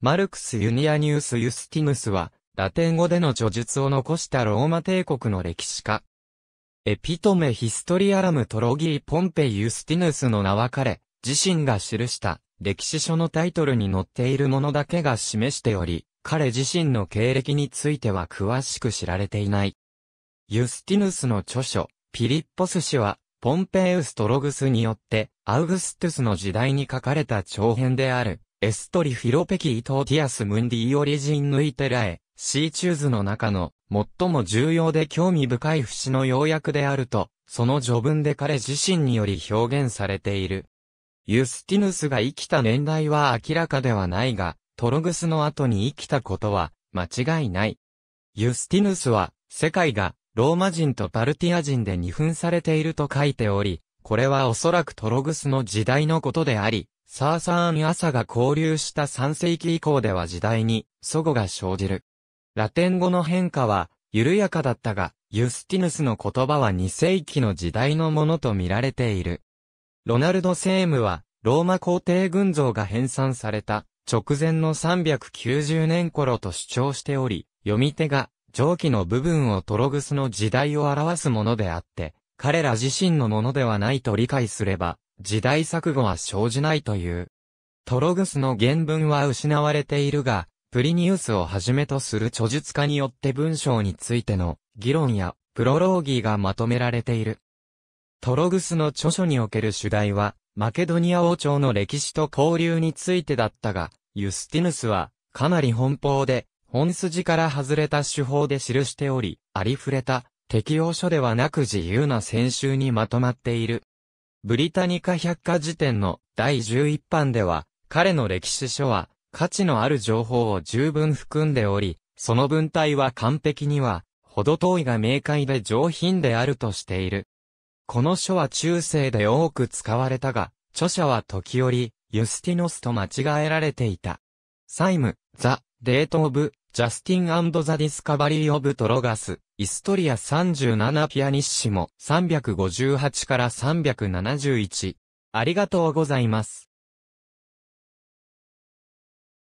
マルクス・ユニアニウス・ユスティヌスは、ラテン語での叙述を残したローマ帝国の歴史家。エピトメ・ヒストリアラム・トロギー・ポンペイ・ユスティヌスの名は彼、自身が記した歴史書のタイトルに載っているものだけが示しており、彼自身の経歴については詳しく知られていない。ユスティヌスの著書、ピリッポス氏は、ポンペイウストログスによって、アウグストゥスの時代に書かれた長編である、エストリフィロペキイトーティアスムンディオリジンヌイテラエ、シーチューズの中の最も重要で興味深い節の要約であると、その序文で彼自身により表現されている。ユスティヌスが生きた年代は明らかではないが、トログスの後に生きたことは間違いない。ユスティヌスは世界がローマ人とパルティア人で二分されていると書いており、これはおそらくトログスの時代のことであり、サーサーン朝が交流した3世紀以降では時代に、祖語が生じる。ラテン語の変化は、緩やかだったが、ユスティヌスの言葉は2世紀の時代のものと見られている。ロナルド・セームは、ローマ皇帝群像が編纂された、直前の390年頃と主張しており、読み手が、上記の部分をトログスの時代を表すものであって、彼ら自身のものではないと理解すれば、時代錯誤は生じないという。トログスの原文は失われているが、プリニウスをはじめとする著述家によって文章についての議論やプロローギーがまとめられている。トログスの著書における主題は、マケドニア王朝の歴史と交流についてだったが、ユスティヌスは、かなり奔放で、本筋から外れた手法で記しており、ありふれた、適用書ではなく自由な先週にまとまっている。ブリタニカ百科事典の第11版では、彼の歴史書は価値のある情報を十分含んでおり、その文体は完璧には、ほど遠いが明快で上品であるとしている。この書は中世で多く使われたが、著者は時折、ユスティノスと間違えられていた。イム、ザ・デート・オブ・ジャスティンザ・ディスカバリー・オブ・トロガス、イストリア37ピアニッシモ358から371。ありがとうございます。